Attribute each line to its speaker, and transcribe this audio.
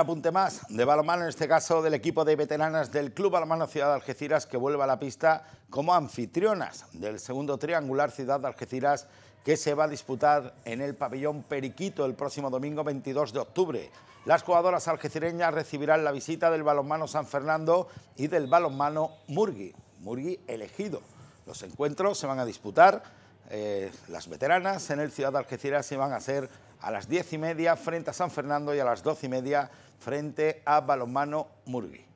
Speaker 1: apunte más de balonmano, en este caso del equipo de veteranas del Club Balonmano Ciudad de Algeciras, que vuelve a la pista como anfitrionas del segundo triangular Ciudad de Algeciras, que se va a disputar en el pabellón Periquito el próximo domingo 22 de octubre. Las jugadoras algecireñas recibirán la visita del balonmano San Fernando y del balonmano Murgui, Murgui elegido. Los encuentros se van a disputar, eh, las veteranas en el Ciudad de Algeciras se van a ser a las diez y media frente a San Fernando y a las doce y media frente a Balomano Murgui.